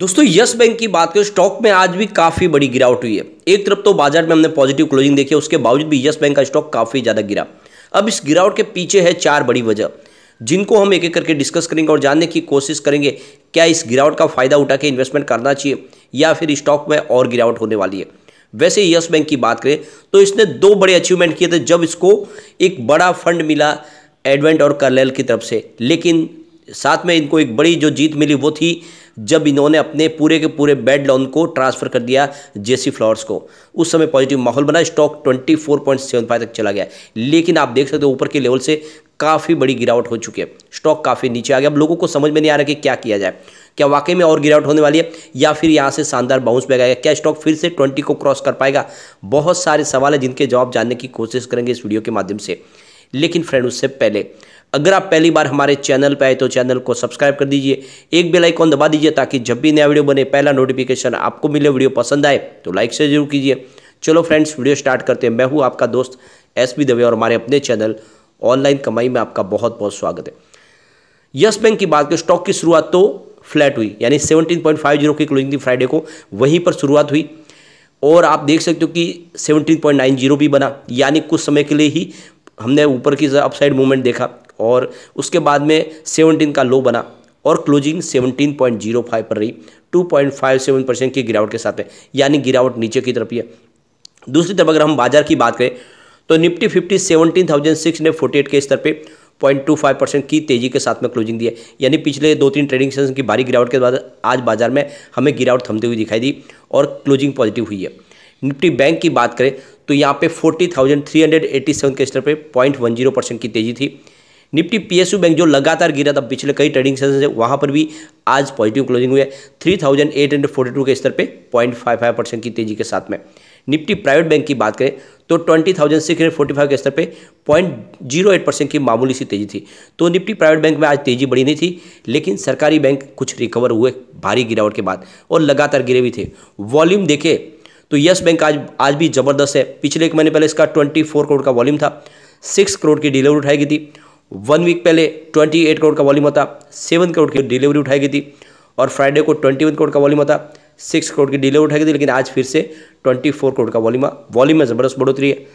दोस्तों yes bank की बात करें स्टॉक में आज भी काफी बड़ी गिरावट हुई है एक तरफ तो बाजार में हमने पॉजिटिव क्लोजिंग देखी उसके बावजूद भी यस बैंक का स्टॉक काफी ज्यादा गिरा अब इस गिरावट के पीछे है चार बड़ी वजह जिनको हम एक एक करके डिस्कस करेंगे और जानने की कोशिश करेंगे क्या इस गिरावट का फायदा उठा के इन्वेस्टमेंट करना चाहिए या फिर स्टॉक में और गिरावट होने वाली है वैसे यस बैंक की बात करें तो इसने दो बड़े अचीवमेंट किए थे जब इसको एक बड़ा फंड मिला एडवेंट और कर्लेल की तरफ से लेकिन साथ में इनको एक बड़ी जो जीत मिली वो थी जब इन्होंने अपने पूरे के पूरे बेड लोन को ट्रांसफर कर दिया जेसी फ्लावर्स को उस समय पॉजिटिव माहौल बना स्टॉक 24.75 तक चला गया लेकिन आप देख सकते हो ऊपर के लेवल से काफ़ी बड़ी गिरावट हो चुकी है स्टॉक काफ़ी नीचे आ गया अब लोगों को समझ में नहीं आ रहा कि क्या किया जाए क्या वाकई में और गिरावट होने वाली है या फिर यहाँ से शानदार बाउंस बैग आएगा क्या स्टॉक फिर से ट्वेंटी को क्रॉस कर पाएगा बहुत सारे सवाल हैं जिनके जवाब जानने की कोशिश करेंगे इस वीडियो के माध्यम से लेकिन फ्रेंड उससे पहले अगर आप पहली बार हमारे चैनल पर आए तो चैनल को सब्सक्राइब कर दीजिए एक बेल आइकॉन दबा दीजिए ताकि जब भी नया वीडियो बने पहला नोटिफिकेशन आपको मिले वीडियो पसंद आए तो लाइक से जरूर कीजिए चलो फ्रेंड्स वीडियो स्टार्ट करते हैं मैं हूँ आपका दोस्त एस बी दवे और हमारे अपने चैनल ऑनलाइन कमाई में आपका बहुत बहुत स्वागत है यस बैंक की बात करें स्टॉक की शुरुआत तो फ्लैट हुई यानी जीरो की क्लोजिंग थी फ्राइडे को वहीं पर शुरुआत हुई और आप देख सकते हो कि 17.90 भी बना यानी कुछ समय के लिए ही हमने ऊपर की अपसाइड मूवमेंट देखा और उसके बाद में सेवनटीन का लो बना और क्लोजिंग 17.05 पर रही 2.57 परसेंट की गिरावट के साथ में यानी गिरावट नीचे की तरफ ही है दूसरी तरफ अगर हम बाजार की बात करें तो Nifty fifty seventeen thousand six ने फोर्टी एट के स्तर पे पॉइंट टू फाइव परसेंट की तेजी के साथ में क्लोजिंग दी है यानी पिछले दो तीन ट्रेडिंग सेशन की भारी गिरावट के बाद आज बाजार में हमें गिरावट थमती हुई दिखाई दी और क्लोजिंग पॉजिटिव हुई है निफ्टी बैंक की बात करें तो यहाँ पे 40,387 के स्तर पे 0.10 परसेंट की तेजी थी निफ्टी पीएसयू बैंक जो लगातार गिरा था पिछले कई ट्रेडिंग सेशन से वहाँ पर भी आज पॉजिटिव क्लोजिंग हुई है 3,842 के स्तर पे 0.55 परसेंट की तेजी के साथ में निफ्टी प्राइवेट बैंक की बात करें तो 20,645 के स्तर पे 0.08 परसेंट की मामूली सी तेजी थी तो निफ्टी प्राइवेट बैंक में आज तेजी बढ़ी नहीं थी लेकिन सरकारी बैंक कुछ रिकवर हुए भारी गिरावट के बाद और लगातार गिरे भी थे वॉल्यूम देखें तो यस बैंक आज आज भी ज़बरदस्त है पिछले एक महीने पहले इसका ट्वेंटी फोर करोड़ का वॉल्यूम था सिक्स करोड़ की डिलीवरी उठाई गई थी वन वीक पहले ट्वेंटी एट करोड़ का वॉल्यूम होता सेवन करोड़ की डिलीवरी उठाई गई थी और फ्राइडे को ट्वेंटी वन करोड़ का वॉल्यूम होता सिक्स करोड़ की डिलीवरी उठाई गई थी लेकिन आज फिर से ट्वेंटी फोर करोड़ का वॉल्यूम वॉल्यूम में ज़बरदस्त बढ़ोतरी है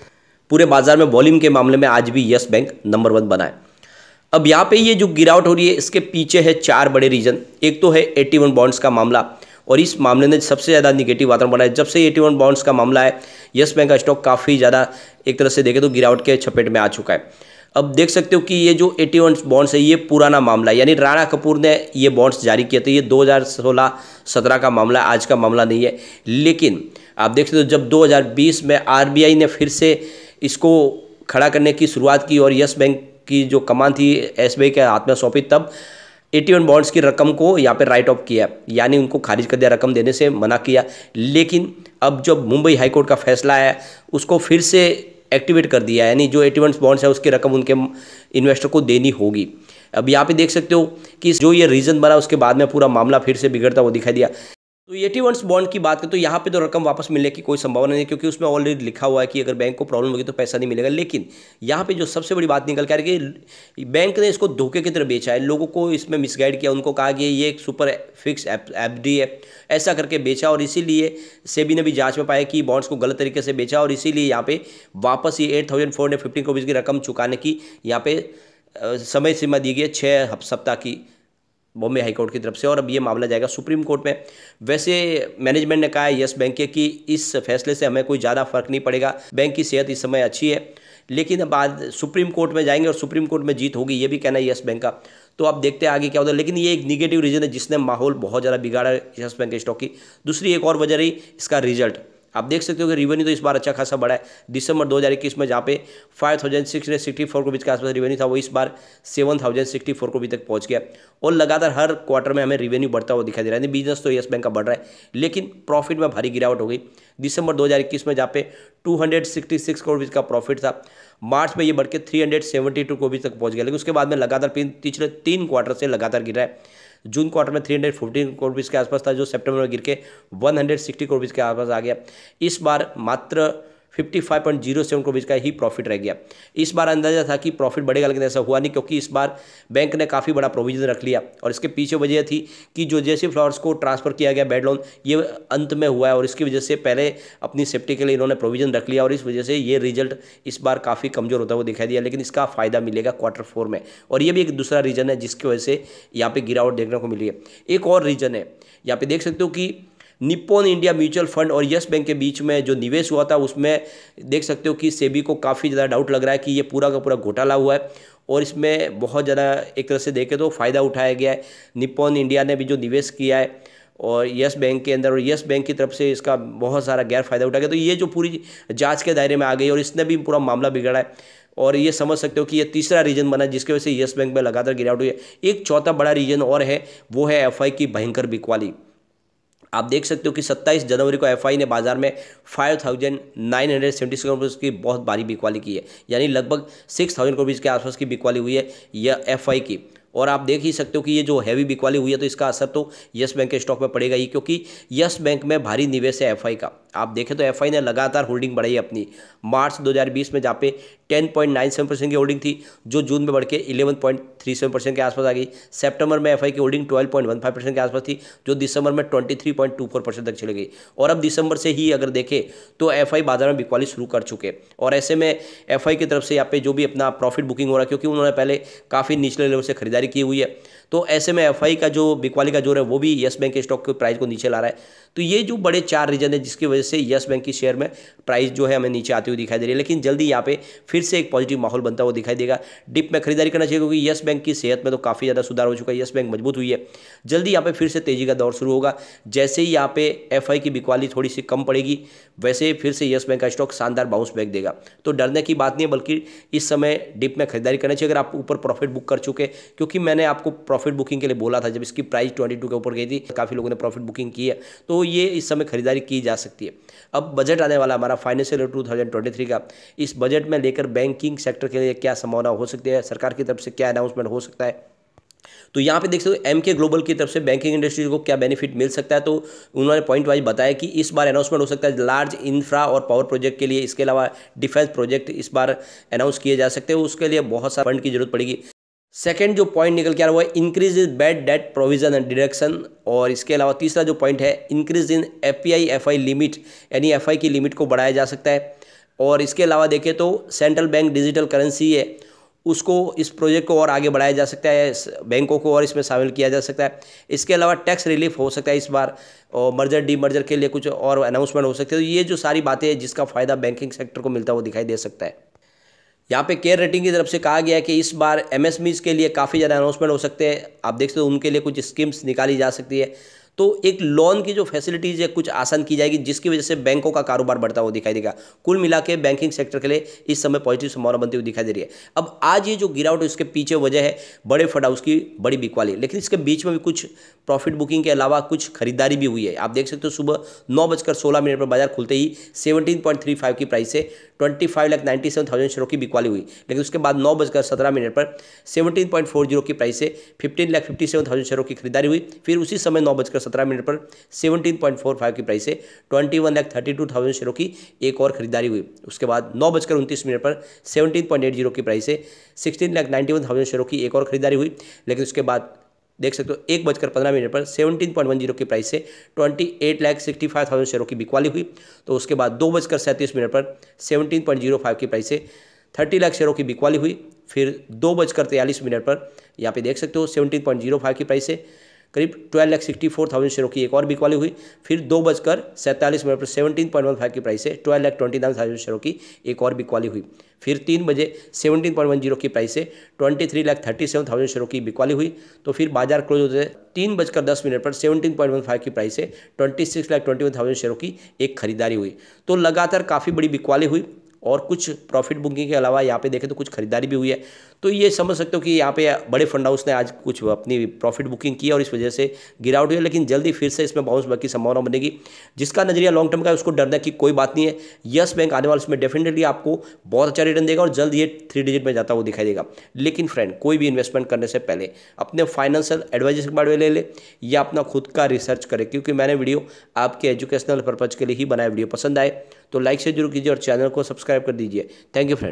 पूरे बाजार में वॉल्यूम के मामले में आज भी यस बैंक नंबर वन बना है अब यहाँ पे ये जो गिरावट हो रही है इसके पीछे है चार बड़े रीजन एक तो है एटी वन बॉन्ड्स का मामला और इस मामले ने सबसे ज़्यादा निगेटिव वातावरण बनाया जब से एटी वन बाउंड्स का मामला है येस बैंक का स्टॉक काफ़ी ज़्यादा एक तरह से देखें तो गिरावट के चपेट में आ चुका है अब देख सकते हो कि ये जो एटी वन बॉन्ड्स है ये पुराना मामला है यानी राणा कपूर ने ये बॉन्ड्स जारी किए थे ये 2016-17 का मामला आज का मामला नहीं है लेकिन आप देख सकते हो जब 2020 में आरबीआई ने फिर से इसको खड़ा करने की शुरुआत की और यस बैंक की जो कमान थी एस के हाथ में सौंपी तब एटी वन बॉन्ड्स की रकम को यहाँ पे राइट ऑफ किया यानी उनको खारिज कर दिया रकम देने से मना किया लेकिन अब जब मुंबई हाईकोर्ट का फैसला है उसको फिर से एक्टिवेट कर दिया यानी जो एटी वन बॉन्ड्स है उसकी रकम उनके इन्वेस्टर को देनी होगी अब यहाँ पे देख सकते हो कि जो ये रीज़न बना उसके बाद में पूरा मामला फिर से बिगड़ता हुआ दिखाई दिया तो एटी वंस बॉन्ड की बात करें तो यहाँ पे तो रकम वापस मिलने की कोई संभावना नहीं है क्योंकि उसमें ऑलरेडी लिखा हुआ है कि अगर बैंक को प्रॉब्लम होगी तो पैसा नहीं मिलेगा लेकिन यहाँ पे जो सबसे बड़ी बात निकल कर रही है बैंक ने इसको धोखे की तरह बेचा है लोगों को इसमें मिसगाइड किया उनको कहा कि ये एक सुपर फिक्स एफ डी है ऐसा करके बेचा और इसीलिए सेबी ने भी जाँच में पाया कि बॉन्ड्स को गलत तरीके से बेचा और इसीलिए यहाँ पर वापस ये एट थाउजेंड फोर फिफ्टीन की रकम चुकाने की यहाँ पर समय सीमा दी गई है छः सप्ताह की बॉम्बे हाईकोर्ट की तरफ से और अब ये मामला जाएगा सुप्रीम कोर्ट में वैसे मैनेजमेंट ने कहा है येस बैंक के कि इस फैसले से हमें कोई ज़्यादा फर्क नहीं पड़ेगा बैंक की सेहत इस समय अच्छी है लेकिन अब आज सुप्रीम कोर्ट में जाएंगे और सुप्रीम कोर्ट में जीत होगी ये भी कहना है येस बैंक का तो आप देखते हैं आगे क्या होता है लेकिन ये एक निगेटिव रीजन है जिसने माहौल बहुत ज़्यादा बिगाड़ा येस बैंक के स्टॉक की दूसरी एक और वजह रही इसका रिजल्ट आप देख सकते हो कि रिवेन्यू तो इस बार अच्छा खासा बढ़ा है दिसंबर 2021 में जहाँ पे five thousand six hundred sixty four rupees के आसपास रिवेन्यू था वो इस बार seven thousand sixty four rupees तक पहुँच गया और लगातार हर क्वार्टर में हमें रिवेन्यू बढ़ता हुआ दिखाई दे रहा है बिजनेस तो येस बैंक का बढ़ रहा है लेकिन प्रॉफिट में भारी गिरावट हो गई दिसंबर दो में जहाँ पे टू करोड़ रुपये का प्रॉफिट था मार्च में ये बढ़ के टू करोड़ रुपये तक पहुंच गया लेकिन उसके बाद में लगातार पिछले तीन क्वार्टर से लगातार गिर है जून क्वार्टर में three hundred fourteen crore rupees के आसपास था जो सेप्टेम्बर में गिर के one hundred sixty crore rupees के आसपास आ गया इस बार मात्र 55.07 बीच का ही प्रॉफिट रह गया इस बार अंदाजा था कि प्रॉफिट बढ़ेगा लेकिन ऐसा हुआ नहीं क्योंकि इस बार बैंक ने काफ़ी बड़ा प्रोविजन रख लिया और इसके पीछे वजह थी कि जो जैसे फ्लावर्स को ट्रांसफर किया गया बेड लोन ये अंत में हुआ है और इसकी वजह से पहले अपनी सेफ्टी के लिए इन्होंने प्रोविजन रख लिया और इस वजह से ये रिजल्ट इस बार काफ़ी कमज़ोर होता हुआ दिखाई दिया लेकिन इसका फ़ायदा मिलेगा क्वार्टर फोर में और ये भी एक दूसरा रीज़न है जिसकी वजह से यहाँ पर गिरावट देखने को मिली है एक और रीज़न है यहाँ पर देख सकते हो कि निप्पोन इंडिया म्यूचुअल फंड और यस बैंक के बीच में जो निवेश हुआ था उसमें देख सकते हो कि सेबी को काफ़ी ज़्यादा डाउट लग रहा है कि ये पूरा का पूरा घोटाला हुआ है और इसमें बहुत ज़्यादा एक तरह से देखें तो फ़ायदा उठाया गया है निप्पोन इंडिया ने भी जो निवेश किया है और यस बैंक के अंदर और यस बैंक की तरफ से इसका बहुत सारा गैर फायदा उठा गया तो ये जो पूरी जांच के दायरे में आ गई और इसने भी पूरा मामला बिगड़ा है और ये समझ सकते हो कि ये तीसरा रीजन बना जिसकी वजह से यस बैंक में लगातार गिरावट हुई है एक चौथा बड़ा रीजन और है वो है एफ की भयंकर बिकवाली आप देख सकते हो कि 27 जनवरी को एफआई ने बाजार में 5,976 करोड़ की बहुत भारी बिकवाली की है यानी लगभग 6,000 करोड़ के आसपास की बिकवाली हुई है यह एफआई की और आप देख ही सकते हो कि ये जो हैवी बिकवाली हुई है तो इसका असर तो यस बैंक के स्टॉक में पड़ेगा ही क्योंकि यस बैंक में भारी निवेश है एफ का आप देखें तो एफ ने लगातार होल्डिंग बढ़ाई अपनी मार्च 2020 में जहाँ पे 10.97 परसेंट की होल्डिंग थी जो जून में बढ़ के 11.37 परसेंट के आसपास आ गई सितंबर में एफ की होल्डिंग 12.15 परसेंट के आसपास थी जो दिसंबर में 23.24 परसेंट तक चली गई और अब दिसंबर से ही अगर देखें तो एफ बाजार में बिकवाली शुरू कर चुके और ऐसे में एफ की तरफ से यहाँ पे जो भी अपना प्रॉफिट बुकिंग हो रहा है क्योंकि उन्होंने पहले काफ़ी निचले लेवल से खरीदारी की हुई है तो ऐसे में एफ का जो बिकवाली का जोर है वो भी येस बैंक के स्टॉक के प्राइस को नीचे ला रहा है तो ये जो बड़े चार रीजन है जिसकी वजह से येस बैंक की शेयर में प्राइस जो है हमें नीचे आती हुई दिखाई दे रही है लेकिन जल्दी यहाँ पे फिर से एक पॉजिटिव माहौल बनता हुआ दिखाई देगा डिप में खरीदारी करना चाहिए क्योंकि येस बैंक की सेहत में तो काफ़ी ज़्यादा सुधार हो चुका है येस बैंक मजबूत हुई है जल्दी यहाँ पे फिर से तेजी का दौर शुरू होगा जैसे ही यहाँ पे एफ की बिकवाली थोड़ी सी कम पड़ेगी वैसे फिर से येस बैंक का स्टॉक शानदार बाउंस बैक देगा तो डरने की बात नहीं है बल्कि इस समय डिप में खरीदारी करना चाहिए अगर आप ऊपर प्रॉफिट बुक कर चुके क्योंकि मैंने आपको प्रॉफिट बुकिंग के लिए बोला था जब इसकी प्राइस ट्वेंटी के ऊपर गई थी काफ़ी लोगों ने प्रॉफिट बुकिंग की है तो ये इस समय खरीदारी की जा सकती है अब बजट आने वाला हमारा फाइनेंशियल ईयर टू का इस बजट में लेकर बैंकिंग सेक्टर के लिए क्या संभावना हो सकती है सरकार की तरफ से क्या अनाउंसमेंट हो सकता है तो यहाँ पे देख सकते हो एम के ग्लोबल की तरफ से बैंकिंग इंडस्ट्री को क्या बेनिफिट मिल सकता है तो उन्होंने पॉइंट वाइज बताया कि इस बार अनाउंसमेंट हो सकता है लार्ज इंफ्रा और पावर प्रोजेक्ट के लिए इसके अलावा डिफेंस प्रोजेक्ट इस बार अनाउंस किए जा सकते हैं उसके लिए बहुत सारे फंड की जरूरत पड़ेगी सेकेंड जो पॉइंट निकल के आ रहा है increase in bad debt provision and deduction और इसके अलावा तीसरा जो पॉइंट है increase in F P limit यानी एफ की लिमिट को बढ़ाया जा सकता है और इसके अलावा देखें तो सेंट्रल बैंक डिजिटल करेंसी है उसको इस प्रोजेक्ट को और आगे बढ़ाया जा सकता है बैंकों को और इसमें शामिल किया जा सकता है इसके अलावा टैक्स रिलीफ हो सकता है इस बार और मर्जर डी मर्जर के लिए कुछ और अनाउंसमेंट हो सकते हैं तो ये जो सारी बातें हैं जिसका फ़ायदा बैंकिंग सेक्टर को मिलता है वो दिखाई दे सकता है यहाँ पे केयर रेटिंग की तरफ से कहा गया है कि इस बार एमएसएमईज के लिए काफ़ी ज़्यादा अनाउंसमेंट हो सकते हैं आप देख सकते हो उनके लिए कुछ स्कीम्स निकाली जा सकती है तो एक लोन की जो फैसिलिटीज़ है कुछ आसान की जाएगी जिसकी वजह से बैंकों का कारोबार बढ़ता हुआ दिखाई देगा कुल मिला के बैंकिंग सेक्टर के लिए इस समय पॉजिटिव संभावना बनती हुई दिखाई दे रही है अब आज ये जो गिरावट है उसके पीछे वजह है बड़े फट हाउस की बड़ी बिकवाली लेकिन इसके बीच में भी कुछ प्रॉफिट बुकिंग के अलावा कुछ खरीदारी भी हुई है आप देख सकते हो सुबह नौ बजकर सोलह मिनट पर बाजार खुलते ही सेवनटीन पॉइंट थ्री फाइव की प्राइस से twenty five lakh ninety seven thousand शेयरों की बिकवाली हुई लेकिन उसके बाद नौ बजकर सत्रह मिनट पर सेवनटीन पॉइंट फोर जीरो की प्राइस से fifteen lakh fifty seven thousand शेयरों की खरीदारी हुई फिर उसी समय नौ बजकर सत्रह मिनट पर सेवनटीन पॉइंट फोर फाइव की प्राइस से twenty one lakh thirty two thousand शेयरों की एक और खरीदारी हुई उसके बाद नौ बजकर उनतीस मिनट पर सेवनटीन पॉइंट एट जीरो की प्राइस से sixteen lakh ninety one thousand शेयरों की एक और खरीदारी हुई लेकिन उसके बाद देख सकते हो एक बजकर पंद्रह मिनट पर सेवनटीन पॉइंट वन जीरो की प्राइस से twenty eight lakh sixty five thousand शेयरों की बिकवाली हुई तो उसके बाद दो बजकर सैंतीस मिनट पर सेवनटीन पॉइंट जीरो फाइव की प्राइस से थर्टी लाख शेयरों की बिकवाली हुई फिर दो बजकर तेयालीस मिनट पर यहाँ पे देख सकते हो सेवनटीन पॉइंट जीरो फाइव की प्राइस से करीब twelve lakh sixty four thousand शेयरों की एक और बिकवाली हुई फिर दो बजकर सैंतालीस मिनट पर सेवनटीन पॉइंट वन फाइव की प्राइस से twelve lakh twenty nine thousand शेयरों की एक और बिकवाली हुई फिर तीन बजे सेवनटीन पॉइंट वन जीरो की प्राइस से twenty three lakh thirty seven thousand शेयरों की बिकवाली हुई तो फिर बाजार क्लोज होते तीन बजकर दस मिनट पर सेवनटीन पॉइंट वन फाइव की प्राइस से twenty six lakh twenty one thousand शेयरों की एक खरीदारी हुई तो लगातार काफ़ी बड़ी बिकवाली हुई और कुछ प्रॉफिट बुकिंग के अलावा यहाँ पे देखें तो कुछ खरीदारी भी हुई है तो ये समझ सकते हो कि यहाँ पे बड़े फंड हाउस ने आज कुछ अपनी प्रॉफिट बुकिंग की और इस वजह से गिरावट हुई है लेकिन जल्दी फिर से इसमें बाउंस बैक की संभावना बनेगी जिसका नजरिया लॉन्ग टर्म का है उसको डरने की कोई बात नहीं है यस बैंक आने वाले उसमें डेफिनेटली आपको बहुत अच्छा रिटर्न देगा और जल्द ये थ्री डिजिट में जाता हुआ दिखाई देगा लेकिन फ्रेंड कोई भी इन्वेस्टमेंट करने से पहले अपने फाइनेंशियल एडवाइजर के बारे में ले ले या अपना खुद का रिसर्च करें क्योंकि मैंने वीडियो आपके एजुकेशनल पर्पज़ के लिए ही बनाया वीडियो पसंद आए तो लाइक से जरूर कीजिए और चैनल को सब्सक्राइब कर दीजिए थैंक यू फ्रेंड